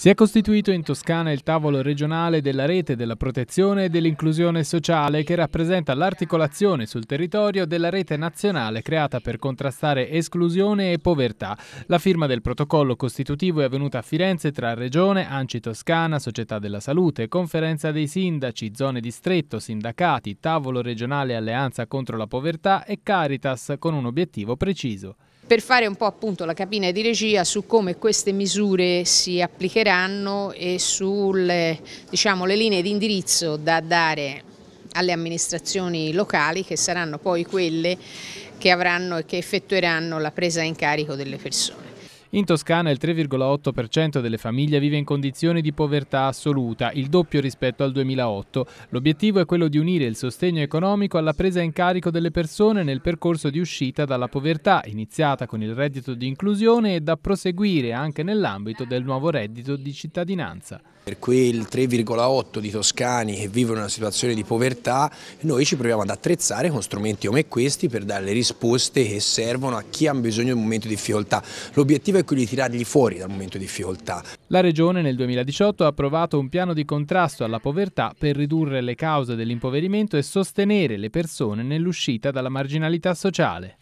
Si è costituito in Toscana il tavolo regionale della rete della protezione e dell'inclusione sociale che rappresenta l'articolazione sul territorio della rete nazionale creata per contrastare esclusione e povertà. La firma del protocollo costitutivo è avvenuta a Firenze tra Regione, Anci Toscana, Società della Salute, Conferenza dei Sindaci, Zone Distretto, Sindacati, Tavolo Regionale Alleanza contro la Povertà e Caritas con un obiettivo preciso per fare un po' appunto la cabina di regia su come queste misure si applicheranno e sulle diciamo, linee di indirizzo da dare alle amministrazioni locali che saranno poi quelle che avranno e che effettueranno la presa in carico delle persone. In Toscana il 3,8% delle famiglie vive in condizioni di povertà assoluta, il doppio rispetto al 2008. L'obiettivo è quello di unire il sostegno economico alla presa in carico delle persone nel percorso di uscita dalla povertà, iniziata con il reddito di inclusione e da proseguire anche nell'ambito del nuovo reddito di cittadinanza. Per quel 3,8% di toscani che vivono in una situazione di povertà, noi ci proviamo ad attrezzare con strumenti come questi per dare le risposte che servono a chi ha bisogno in un momento di difficoltà. L'obiettivo è e quindi tirarli fuori dal momento di difficoltà. La Regione nel 2018 ha approvato un piano di contrasto alla povertà per ridurre le cause dell'impoverimento e sostenere le persone nell'uscita dalla marginalità sociale.